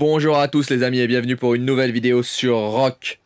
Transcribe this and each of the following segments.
Bonjour à tous les amis et bienvenue pour une nouvelle vidéo sur Rock.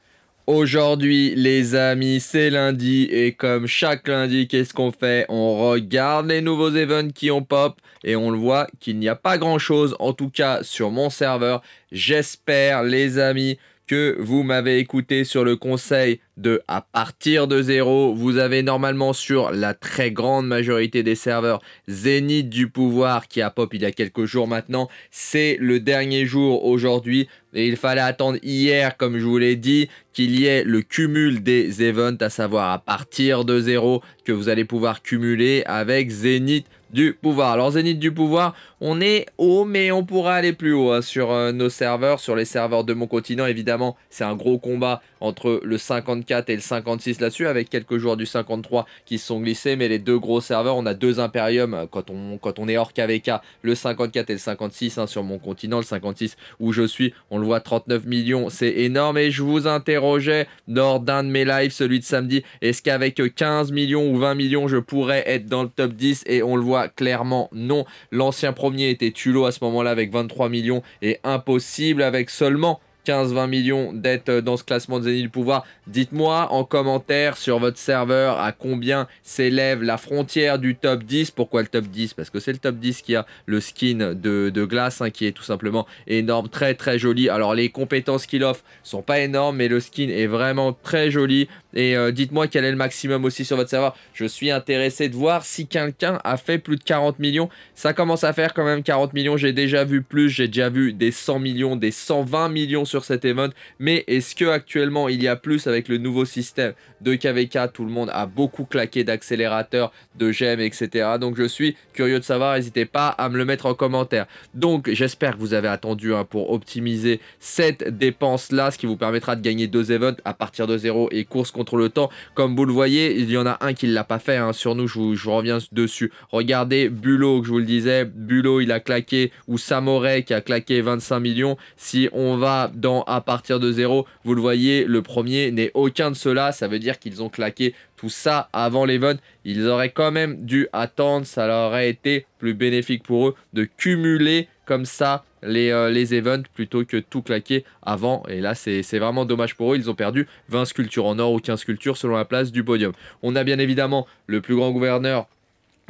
Aujourd'hui les amis c'est lundi et comme chaque lundi qu'est-ce qu'on fait On regarde les nouveaux events qui ont pop et on le voit qu'il n'y a pas grand chose en tout cas sur mon serveur. J'espère les amis que vous m'avez écouté sur le conseil de à partir de zéro. Vous avez normalement sur la très grande majorité des serveurs Zénith du pouvoir qui a pop il y a quelques jours maintenant. C'est le dernier jour aujourd'hui et il fallait attendre hier, comme je vous l'ai dit, qu'il y ait le cumul des events, à savoir à partir de zéro que vous allez pouvoir cumuler avec Zénith du pouvoir. Alors Zénith du pouvoir, on est haut, mais on pourra aller plus haut hein, sur euh, nos serveurs, sur les serveurs de mon continent. Évidemment, c'est un gros combat entre le 54 et le 56 là-dessus, avec quelques joueurs du 53 qui se sont glissés. Mais les deux gros serveurs, on a deux Imperium euh, quand on, quand on est hors KVK, le 54 et le 56 hein, sur mon continent. Le 56 où je suis, on le voit, 39 millions, c'est énorme. Et je vous interrogeais lors d'un de mes lives, celui de samedi, est-ce qu'avec 15 millions ou 20 millions, je pourrais être dans le top 10 Et on le voit clairement, non. L'ancien premier était Tulo à ce moment-là avec 23 millions et impossible avec seulement 15-20 millions d'être euh, dans ce classement de Zenith Pouvoir. Dites-moi en commentaire sur votre serveur à combien s'élève la frontière du top 10. Pourquoi le top 10 Parce que c'est le top 10 qui a le skin de, glace hein, qui est tout simplement énorme, très très joli. Alors les compétences qu'il offre sont pas énormes mais le skin est vraiment très joli. Et euh, dites-moi quel est le maximum aussi sur votre serveur. Je suis intéressé de voir si quelqu'un a fait plus de 40 millions. Ça commence à faire quand même 40 millions. J'ai déjà vu plus, j'ai déjà vu des 100 millions, des 120 millions sur cet event. Mais est-ce que actuellement il y a plus avec le nouveau système de KVK Tout le monde a beaucoup claqué d'accélérateurs, de gemmes, etc. Donc je suis curieux de savoir. N'hésitez pas à me le mettre en commentaire. Donc j'espère que vous avez attendu hein, pour optimiser cette dépense là, ce qui vous permettra de gagner deux events à partir de zéro et course contre le temps. Comme vous le voyez, il y en a un qui ne l'a pas fait hein, sur nous. Je vous, reviens dessus. Regardez Bulot, que je vous le disais. Bulot, il a claqué ou Samore qui a claqué 25 millions. Si on va à partir de zéro. Vous le voyez, le premier n'est aucun de ceux-là. Ça veut dire qu'ils ont claqué tout ça avant l'event. Ils auraient quand même dû attendre. Ça leur aurait été plus bénéfique pour eux de cumuler comme ça les, euh, les events plutôt que tout claquer avant. Et là, c'est vraiment dommage pour eux. Ils ont perdu 20 sculptures en or ou 15 sculptures selon la place du podium. On a bien évidemment le plus grand gouverneur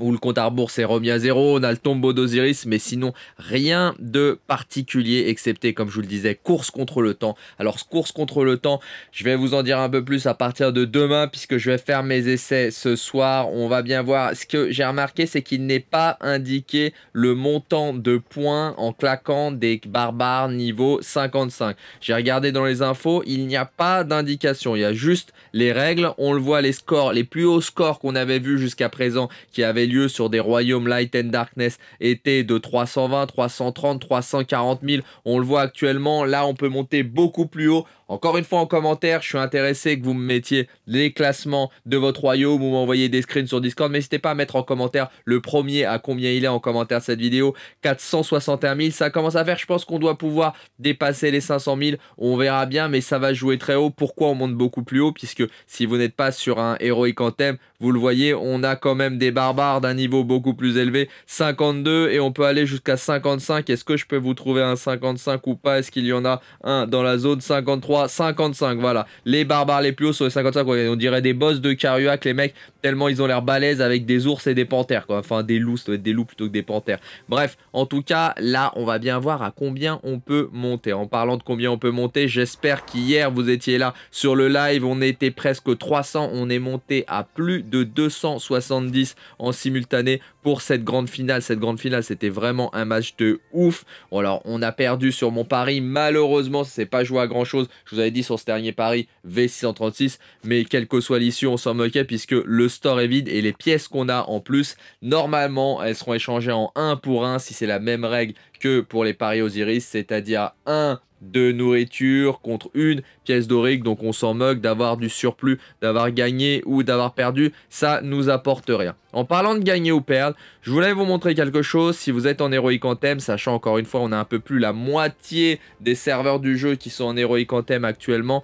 où le compte à rebours est remis à zéro, on a le tombeau d'Osiris, mais sinon rien de particulier, excepté, comme je vous le disais, course contre le temps. Alors, course contre le temps, je vais vous en dire un peu plus à partir de demain, puisque je vais faire mes essais ce soir. On va bien voir. Ce que j'ai remarqué, c'est qu'il n'est pas indiqué le montant de points en claquant des barbares niveau 55. J'ai regardé dans les infos, il n'y a pas d'indication, il y a juste les règles. On le voit, les scores, les plus hauts scores qu'on avait vus jusqu'à présent, qui avaient lieux lieu sur des royaumes Light and Darkness étaient de 320, 330, 340 000. On le voit actuellement, là on peut monter beaucoup plus haut encore une fois en commentaire, je suis intéressé que vous me mettiez les classements de votre royaume ou m'envoyez des screens sur Discord. N'hésitez pas à mettre en commentaire le premier à combien il est en commentaire cette vidéo. 461 000, ça commence à faire. Je pense qu'on doit pouvoir dépasser les 500 000. On verra bien, mais ça va jouer très haut. Pourquoi on monte beaucoup plus haut Puisque si vous n'êtes pas sur un en thème, vous le voyez, on a quand même des barbares d'un niveau beaucoup plus élevé. 52 et on peut aller jusqu'à 55. Est-ce que je peux vous trouver un 55 ou pas Est-ce qu'il y en a un dans la zone 53 55, voilà. Les barbares les plus hauts sur les 55, on dirait des boss de karuak les mecs, tellement ils ont l'air balèzes avec des ours et des panthères, quoi. Enfin, des loups, ça doit être des loups plutôt que des panthères. Bref, en tout cas, là, on va bien voir à combien on peut monter. En parlant de combien on peut monter, j'espère qu'hier, vous étiez là sur le live, on était presque 300, on est monté à plus de 270 en simultané pour cette grande finale. Cette grande finale, c'était vraiment un match de ouf. alors, on a perdu sur mon pari. Malheureusement, ça s'est pas joué à grand chose. Je vous avais dit sur ce dernier pari V636. Mais quelle que soit l'issue, on s'en moquait puisque le store est vide et les pièces qu'on a en plus, normalement, elles seront échangées en 1 pour 1 si c'est la même règle que pour les paris Osiris, c'est-à-dire 1 de nourriture contre une pièce d'orique. donc on s'en moque d'avoir du surplus, d'avoir gagné ou d'avoir perdu, ça nous apporte rien. En parlant de gagner ou perdre, je voulais vous montrer quelque chose, si vous êtes en en thème, sachant encore une fois on a un peu plus la moitié des serveurs du jeu qui sont en héroïque en thème actuellement,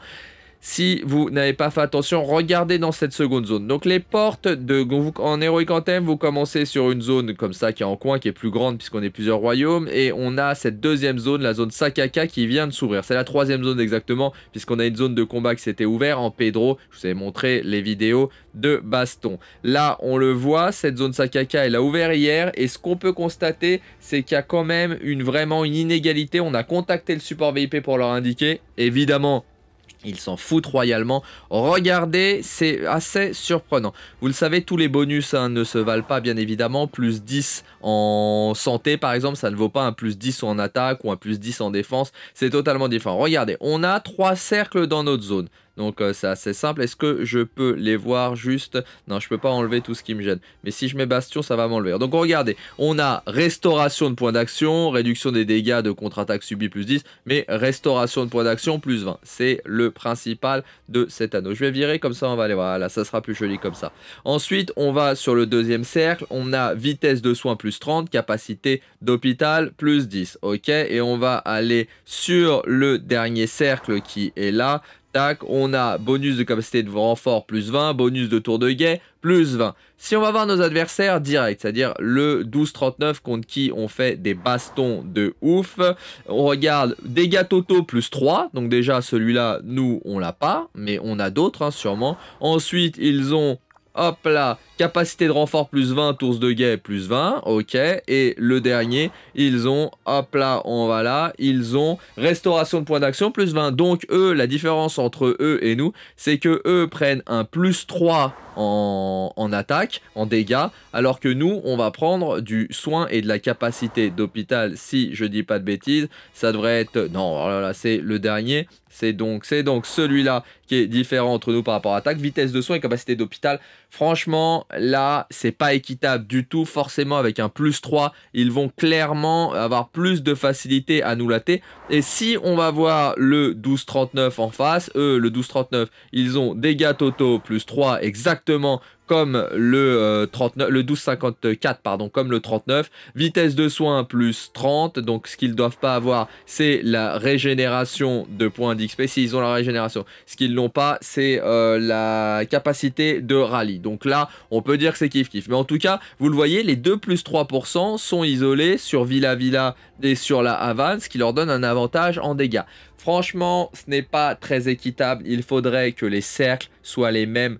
si vous n'avez pas fait attention, regardez dans cette seconde zone. Donc les portes de en Heroic Anthem, vous commencez sur une zone comme ça qui est en coin, qui est plus grande puisqu'on est plusieurs royaumes. Et on a cette deuxième zone, la zone Sakaka, qui vient de s'ouvrir. C'est la troisième zone exactement puisqu'on a une zone de combat qui s'était ouverte en Pedro. Je vous avais montré les vidéos de baston. Là, on le voit, cette zone Sakaka, elle a ouvert hier. Et ce qu'on peut constater, c'est qu'il y a quand même une, vraiment une inégalité. On a contacté le support VIP pour leur indiquer. Évidemment, ils s'en foutent royalement. Regardez, c'est assez surprenant. Vous le savez, tous les bonus hein, ne se valent pas, bien évidemment. Plus 10 en santé, par exemple, ça ne vaut pas un plus 10 en attaque ou un plus 10 en défense. C'est totalement différent. Regardez, on a trois cercles dans notre zone. Donc euh, c'est assez simple. Est-ce que je peux les voir juste Non, je peux pas enlever tout ce qui me gêne. Mais si je mets bastion, ça va m'enlever. Donc regardez, on a restauration de points d'action, réduction des dégâts de contre-attaque subie plus 10, mais restauration de points d'action plus 20. C'est le principal de cet anneau. Je vais virer comme ça, on va aller. Voilà, ça sera plus joli comme ça. Ensuite, on va sur le deuxième cercle. On a vitesse de soins plus 30, capacité d'hôpital plus 10. Ok, et on va aller sur le dernier cercle qui est là. Tac, on a bonus de capacité de renfort plus 20, bonus de tour de guet plus 20. Si on va voir nos adversaires directs, c'est-à-dire le 12-39 contre qui on fait des bastons de ouf, on regarde dégâts totaux plus 3, donc déjà celui-là, nous, on l'a pas, mais on a d'autres hein, sûrement. Ensuite, ils ont Hop là, capacité de renfort plus 20, tours de guet plus 20, ok. Et le dernier, ils ont, hop là, on va là, ils ont restauration de points d'action plus 20. Donc eux, la différence entre eux et nous, c'est que eux prennent un plus 3 en, attaque, en dégâts, alors que nous, on va prendre du soin et de la capacité d'hôpital, si je dis pas de bêtises. Ça devrait être... Non, voilà, c'est le dernier. C'est donc, c'est donc celui-là qui est différent entre nous par rapport à attaque. Vitesse de soin et capacité d'hôpital. Franchement, là, c'est pas équitable du tout. Forcément, avec un plus 3, ils vont clairement avoir plus de facilité à nous latter. Et si on va voir le 12-39 en face, eux, le 12-39, ils ont dégâts totaux plus 3 exactement comme le, 39, euh, le 1254, pardon, comme le 39. Vitesse de soin plus 30, donc ce qu'ils doivent pas avoir, c'est la régénération de points d'XP, s'ils ont la régénération. Ce qu'ils n'ont pas, c'est euh, la capacité de rallye. Donc là, on peut dire que c'est kiff-kiff. Mais en tout cas, vous le voyez, les 2 plus 3% sont isolés sur Villa Villa et sur la Havane, ce qui leur donne un avantage en dégâts. Franchement, ce n'est pas très équitable. Il faudrait que les cercles soient les mêmes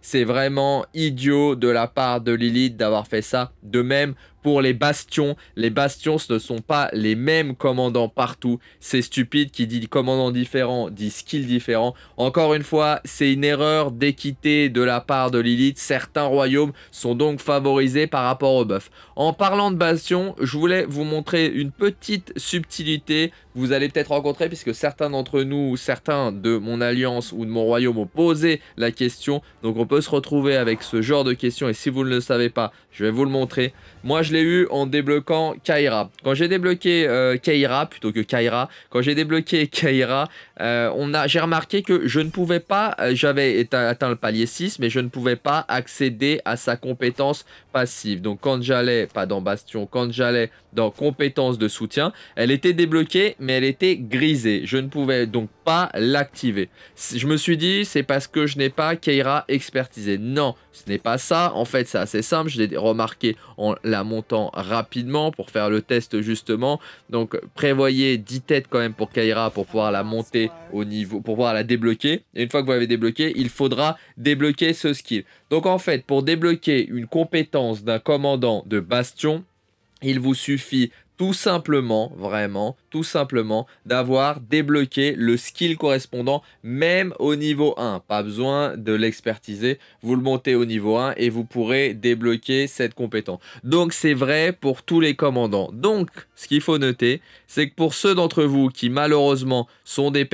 c'est vraiment idiot de la part de Lilith d'avoir fait ça. De même pour les bastions. Les bastions, ce ne sont pas les mêmes commandants partout. C'est stupide qui dit commandant différent, dit skill différent. Encore une fois, c'est une erreur d'équité de la part de Lilith. Certains royaumes sont donc favorisés par rapport aux buffs. En parlant de bastions, je voulais vous montrer une petite subtilité vous allez peut-être rencontrer, puisque certains d'entre nous, ou certains de mon alliance ou de mon royaume ont posé la question. Donc on peut se retrouver avec ce genre de questions, et si vous ne le savez pas, je vais vous le montrer. Moi, je l'ai eu en débloquant Kaira. Quand j'ai débloqué euh, Kaira, plutôt que Kaira, quand j'ai débloqué Kaira, euh, j'ai remarqué que je ne pouvais pas, euh, j'avais atteint le palier 6, mais je ne pouvais pas accéder à sa compétence passive. Donc quand j'allais, pas dans Bastion, quand j'allais dans compétence de soutien, elle était débloquée, mais elle était grisée. Je ne pouvais donc pas l'activer. Je me suis dit, c'est parce que je n'ai pas Keira expertisé. Non, ce n'est pas ça. En fait, c'est assez simple. Je l'ai remarqué en la montant rapidement pour faire le test justement. Donc, prévoyez 10 têtes quand même pour Keira pour pouvoir la monter au niveau, pour pouvoir la débloquer. Et une fois que vous l'avez débloqué, il faudra débloquer ce skill. Donc, en fait, pour débloquer une compétence d'un commandant de bastion, il vous suffit tout simplement, vraiment, tout simplement, d'avoir débloqué le skill correspondant même au niveau 1. Pas besoin de l'expertiser, vous le montez au niveau 1 et vous pourrez débloquer cette compétence. Donc c'est vrai pour tous les commandants. Donc ce qu'il faut noter, c'est que pour ceux d'entre vous qui malheureusement sont des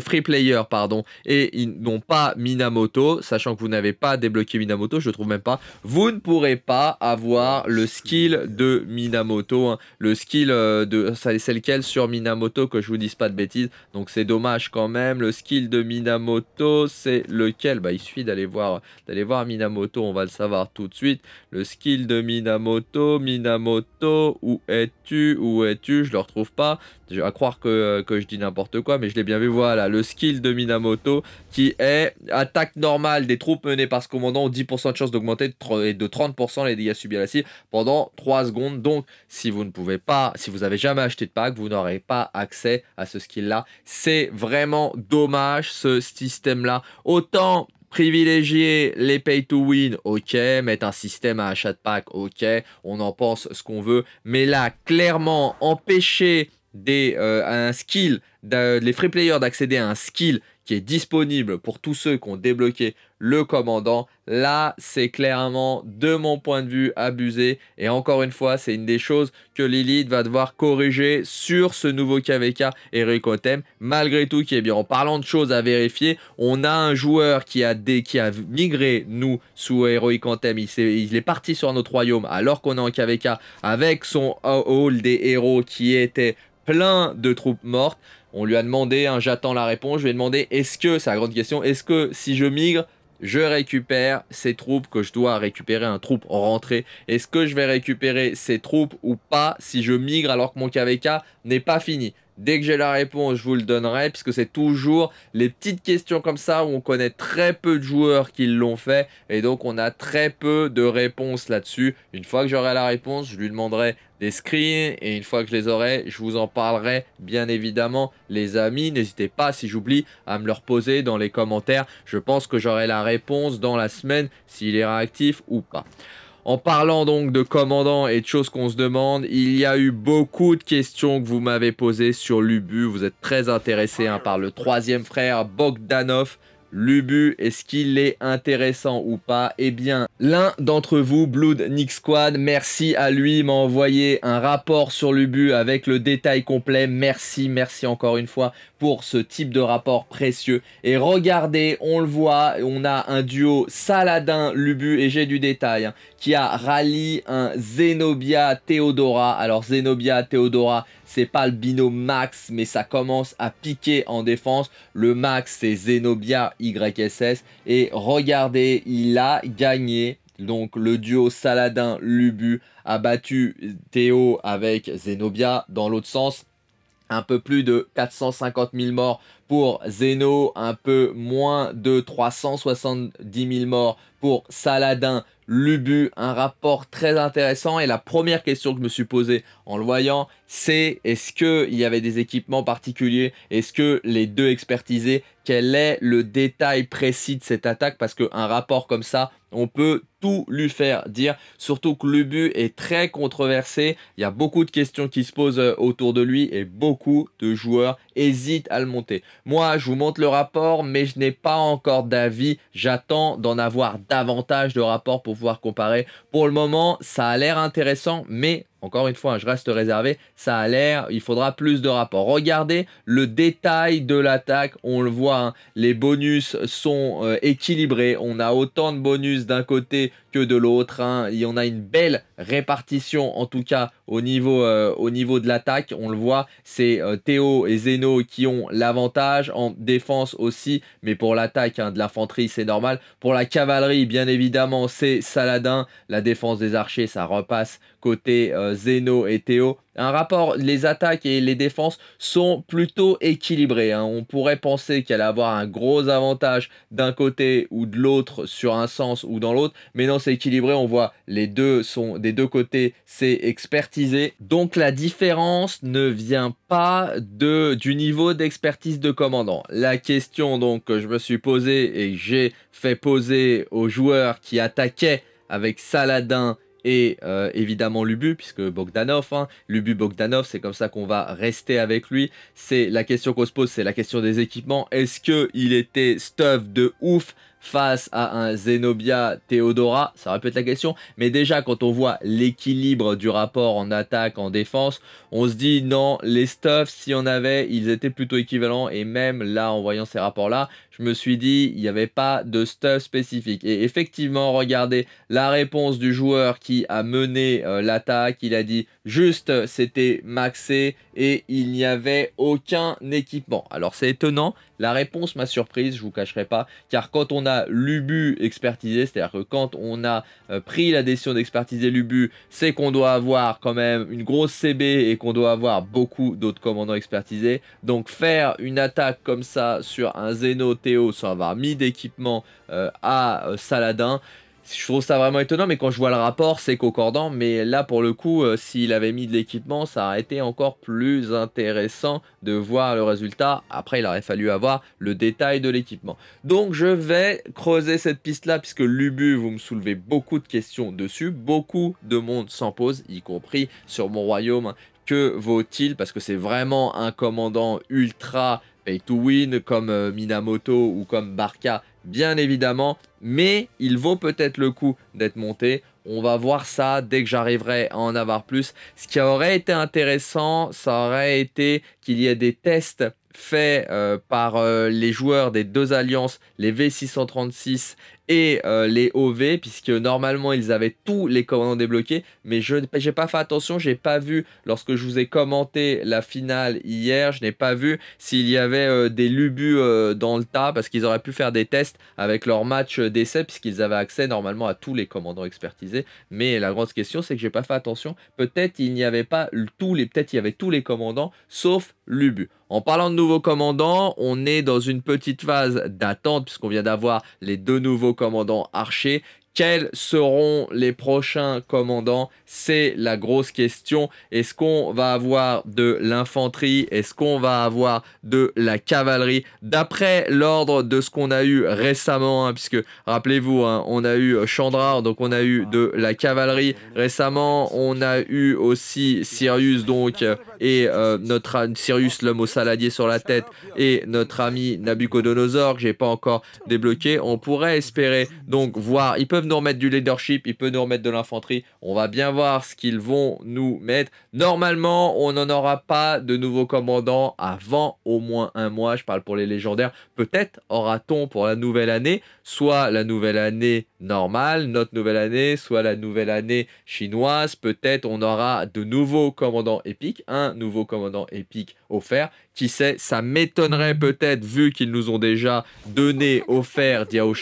free players pardon, et ils n'ont pas Minamoto, sachant que vous n'avez pas débloqué Minamoto, je trouve même pas, vous ne pourrez pas avoir le skill de Minamoto, hein, le skill euh, de c'est lequel sur Minamoto que je vous dise pas de bêtises. Donc c'est dommage quand même. Le skill de Minamoto, c'est lequel Bah il suffit d'aller voir d'aller voir Minamoto, on va le savoir tout de suite. Le skill de Minamoto, Minamoto, où es-tu Où es-tu Je le retrouve pas. à croire que, euh, que je dis n'importe quoi, mais je l'ai bien vu. Voilà, le skill de Minamoto qui est attaque normale des troupes menées par ce commandant, 10% de chance d'augmenter de 30% les dégâts subis à la cible pendant 3 secondes. Donc si vous ne pouvez pas si vous avez jamais acheté de pack, vous n'aurez pas accès à ce skill-là. C'est vraiment dommage ce système-là. Autant privilégier les pay to win, ok, mettre un système à achat de pack, ok, on en pense ce qu'on veut, mais là, clairement, empêcher des, euh, un skill, les free players d'accéder à un skill qui est disponible pour tous ceux qui ont débloqué le commandant. Là, c'est clairement, de mon point de vue, abusé. Et encore une fois, c'est une des choses que Lilith va devoir corriger sur ce nouveau KVK Heroic Otem. Malgré tout, qui est bien. En parlant de choses à vérifier, on a un joueur qui a, qui a migré, nous, sous Heroic Anthem. Il, est... Il est parti sur notre royaume alors qu'on est en KVK avec son euh, hall des héros qui était plein de troupes mortes. On lui a demandé, hein, j'attends la réponse, je lui ai demandé est-ce que, c'est la grande question, est-ce que si je migre, je récupère ces troupes que je dois récupérer, un troupe en rentrée. Est-ce que je vais récupérer ces troupes ou pas si je migre alors que mon KVK n'est pas fini Dès que j'ai la réponse, je vous le donnerai, puisque c'est toujours les petites questions comme ça où on connaît très peu de joueurs qui l'ont fait, et donc on a très peu de réponses là-dessus. Une fois que j'aurai la réponse, je lui demanderai des screens, et une fois que je les aurai, je vous en parlerai, bien évidemment, les amis. N'hésitez pas, si j'oublie, à me leur poser dans les commentaires. Je pense que j'aurai la réponse dans la semaine, s'il est réactif ou pas. En parlant donc de commandant et de choses qu'on se demande, il y a eu beaucoup de questions que vous m'avez posées sur l'Ubu. Vous êtes très intéressé hein, par le troisième frère Bogdanov. Lubu, est-ce qu'il est intéressant ou pas Eh bien, l'un d'entre vous, Blood Nick Squad, merci à lui, m'a envoyé un rapport sur Lubu avec le détail complet. Merci, merci encore une fois pour ce type de rapport précieux. Et regardez, on le voit, on a un duo Saladin, Lubu et j'ai du détail, hein, qui a rallié un Zenobia Theodora. Alors Zenobia Theodora, c'est pas le bino max, mais ça commence à piquer en défense. Le max, c'est Zenobia YSS. Et regardez, il a gagné. Donc le duo Saladin-Lubu a battu Théo avec Zenobia dans l'autre sens un peu plus de 450 000 morts pour Zeno, un peu moins de 370 000 morts pour Saladin. Lubu, un rapport très intéressant. Et la première question que je me suis posée en le voyant, c'est est-ce qu'il y avait des équipements particuliers Est-ce que les deux expertisés Quel est le détail précis de cette attaque Parce qu'un rapport comme ça, on peut tout lui faire dire, surtout que le but est très controversé. Il y a beaucoup de questions qui se posent euh, autour de lui et beaucoup de joueurs hésitent à le monter. Moi, je vous montre le rapport, mais je n'ai pas encore d'avis. J'attends d'en avoir davantage de rapports pour pouvoir comparer. Pour le moment, ça a l'air intéressant, mais encore une fois, hein, je reste réservé. Ça a l'air, il faudra plus de rapports. Regardez le détail de l'attaque. On le voit, hein. les bonus sont euh, équilibrés. On a autant de bonus d'un côté que de l'autre. Hein. Il y en a une belle répartition, en tout cas au niveau, euh, au niveau de l'attaque. On le voit, c'est euh, Théo et Zeno qui ont l'avantage. En défense aussi, mais pour l'attaque de l'infanterie, c'est normal. Pour la cavalerie, bien évidemment, c'est Saladin. La défense des archers, ça repasse côté euh, Zeno et Théo. Un rapport, les attaques et les défenses sont plutôt équilibrées. Hein. On pourrait penser qu'elle a avoir un gros avantage d'un côté ou de l'autre, sur un sens ou dans l'autre, mais non, c'est équilibré. On voit les deux sont des deux côtés, c'est expertisé. Donc la différence ne vient pas de, du niveau d'expertise de commandant. La question donc que je me suis posée et j'ai fait poser aux joueurs qui attaquaient avec Saladin et euh, évidemment Lubu, puisque Bogdanov, hein. Lubu Bogdanov, c'est comme ça qu'on va rester avec lui. C'est la question qu'on se pose, c'est la question des équipements. Est-ce qu'il était stuff de ouf face à un Zenobia Theodora Ça aurait être la question. Mais déjà, quand on voit l'équilibre du rapport en attaque, en défense, on se dit non, les stuffs, si on avait, ils étaient plutôt équivalents. Et même là, en voyant ces rapports-là, je me suis dit, il n'y avait pas de stuff spécifique. Et effectivement, regardez la réponse du joueur qui a mené euh, l'attaque. Il a dit juste, c'était maxé et il n'y avait aucun équipement. Alors c'est étonnant, la réponse m'a surprise, je vous cacherai pas, car quand on l'UBU expertisé, c'est-à-dire que quand on a euh, pris la décision d'expertiser l'UBU, c'est qu'on doit avoir quand même une grosse CB et qu'on doit avoir beaucoup d'autres commandants expertisés. Donc faire une attaque comme ça sur un Zeno Théo sans avoir mis d'équipement euh, à euh, Saladin, je trouve ça vraiment étonnant, mais quand je vois le rapport, c'est concordant. Mais là, pour le coup, euh, s'il avait mis de l'équipement, ça aurait été encore plus intéressant de voir le résultat. Après, il aurait fallu avoir le détail de l'équipement. Donc, je vais creuser cette piste-là, puisque Lubu, vous me soulevez beaucoup de questions dessus. Beaucoup de monde s'en pose, y compris sur mon royaume. que vaut-il Parce que c'est vraiment un commandant ultra to win comme euh, Minamoto ou comme Barca, bien évidemment, mais il vaut peut-être le coup d'être monté. On va voir ça dès que j'arriverai à en avoir plus. Ce qui aurait été intéressant, ça aurait été qu'il y ait des tests faits euh, par euh, les joueurs des deux alliances, les V636 et euh, les OV, puisque normalement ils avaient tous les commandants débloqués, mais je n'ai pas fait attention, j'ai pas vu lorsque je vous ai commenté la finale hier, je n'ai pas vu s'il y avait euh, des Lubus euh, dans le tas, parce qu'ils auraient pu faire des tests avec leur match d'essai, puisqu'ils avaient accès normalement à tous les commandants expertisés, mais la grosse question c'est que j'ai pas fait attention, peut-être il n'y avait pas tous les, peut-être il y avait tous les commandants, sauf Lubu. En parlant de nouveaux commandants, on est dans une petite phase d'attente, puisqu'on vient d'avoir les deux nouveaux commandant Archer quels seront les prochains commandants C'est la grosse question. Est-ce qu'on va avoir de l'infanterie Est-ce qu'on va avoir de la cavalerie D'après l'ordre de ce qu'on a eu récemment, hein, puisque rappelez-vous, hein, on a eu euh, Chandra, donc on a eu de la cavalerie. Récemment, on a eu aussi Sirius, donc, euh, et euh, notre Sirius, le mot saladier sur la tête, et notre ami Nabucodonosor, que j'ai pas encore débloqué. On pourrait espérer donc voir. Ils peuvent nous remettre du leadership, il peut nous remettre de l'infanterie. On va bien voir ce qu'ils vont nous mettre. Normalement, on n'en aura pas de nouveaux commandants avant au moins un mois. Je parle pour les légendaires. Peut-être aura-t-on pour la nouvelle année soit la nouvelle année normale, notre nouvelle année, soit la nouvelle année chinoise. Peut-être on aura de nouveaux commandants épiques, un nouveau commandant épique offert. Qui sait, ça m'étonnerait peut-être vu qu'ils nous ont déjà donné offert Diao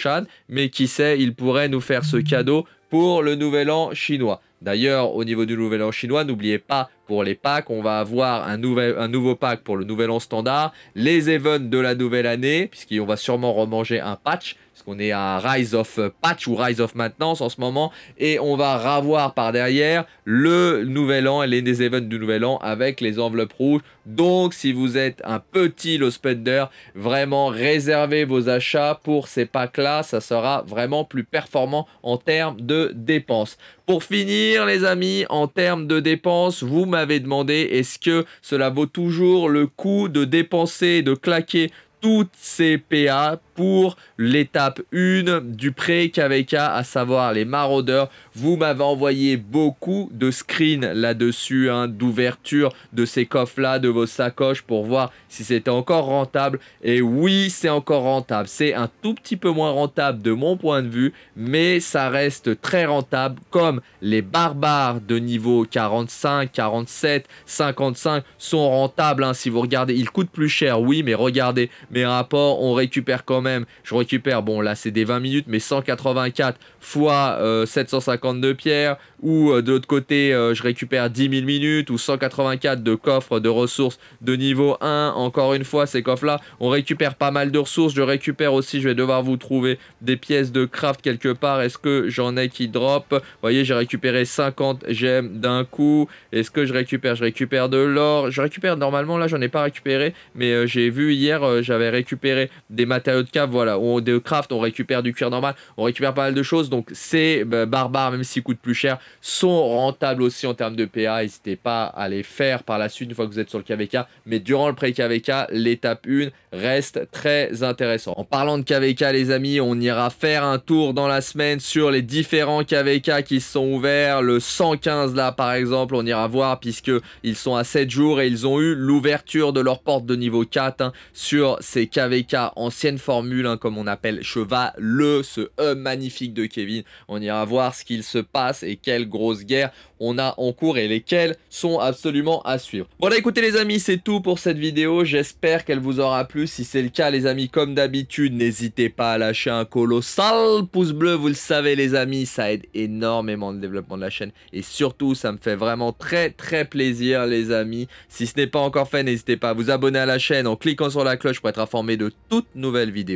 mais qui sait, ils pourraient nous faire ce cadeau pour le nouvel an chinois. D'ailleurs, au niveau du nouvel an chinois, n'oubliez pas pour les packs, on va avoir un, un, nouveau pack pour le nouvel an standard, les events de la nouvelle année, puisqu'on va sûrement remanger un patch, parce qu'on est à Rise of Patch ou Rise of Maintenance en ce moment, et on va ravoir par derrière le Nouvel An et les événements events du Nouvel An avec les enveloppes rouges. Donc, si vous êtes un petit low spender, vraiment réservez vos achats pour ces packs-là, ça sera vraiment plus performant en termes de dépenses. Pour finir, les amis, en termes de dépenses, vous m'avez demandé est-ce que cela vaut toujours le coup de dépenser, de claquer toutes ces PA pour l'étape 1 du pré-KVK, à savoir les maraudeurs. Vous m'avez envoyé beaucoup de screens là-dessus, hein, d'ouverture de ces coffres-là, de vos sacoches, pour voir si c'était encore rentable. Et oui, c'est encore rentable. C'est un tout petit peu moins rentable de mon point de vue, mais ça reste très rentable, comme les barbares de niveau 45, 47, 55 sont rentables. Hein. si vous regardez, ils coûtent plus cher, oui, mais regardez mes rapports, on récupère comme je récupère, bon là c'est des 20 minutes, mais 184 fois 752 euh, pierres. Ou euh, de l'autre côté, euh, je récupère 10 000 minutes ou 184 de coffres de ressources de niveau 1. Encore une fois, ces coffres-là, on récupère pas mal de ressources. Je récupère aussi, je vais devoir vous trouver des pièces de craft quelque part. Est-ce que j'en ai qui drop voyez, j'ai récupéré 50 gemmes d'un coup. Est-ce que je récupère Je récupère de l'or. Je récupère normalement, là j'en ai pas récupéré, mais j'ai vu hier, j'avais récupéré des matériaux de voilà, on de craft, on récupère du cuir normal, on récupère pas mal de choses. Donc ces bah, barbares, même s'ils coûtent plus cher, sont rentables aussi en termes de PA. N'hésitez pas à les faire par la suite une fois que vous êtes sur le KVK. Mais durant le pré-KVK, l'étape 1 reste très intéressant. En parlant de KVK, les amis, on ira faire un tour dans la semaine sur les différents KVK qui sont ouverts. Le 115 là, par exemple, on ira voir puisque ils sont à 7 jours et ils ont eu l'ouverture de leur porte de niveau 4 hein, sur ces KVK anciennes formules Hein, comme on appelle cheval-le, ce magnifique de Kevin. On ira voir ce qu'il se passe et quelle grosse guerre on a en cours et lesquelles sont absolument à suivre. Voilà, écoutez les amis, c'est tout pour cette vidéo. J'espère qu'elle vous aura plu. Si c'est le cas, les amis, comme d'habitude, n'hésitez pas à lâcher un colossal pouce bleu. Vous le savez, les amis, ça aide énormément le développement de la chaîne. Et surtout, ça me fait vraiment très, très plaisir, les amis. Si ce n'est pas encore fait, n'hésitez pas à vous abonner à la chaîne en cliquant sur la cloche pour être informé de toutes nouvelles vidéos.